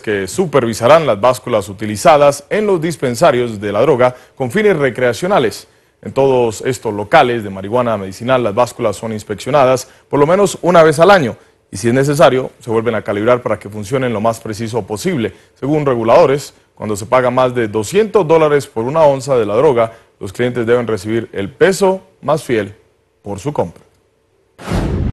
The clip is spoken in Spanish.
que supervisarán las básculas utilizadas en los dispensarios de la droga con fines recreacionales. En todos estos locales de marihuana medicinal las básculas son inspeccionadas por lo menos una vez al año y si es necesario se vuelven a calibrar para que funcionen lo más preciso posible. Según reguladores, cuando se paga más de 200 dólares por una onza de la droga, los clientes deben recibir el peso más fiel por su compra.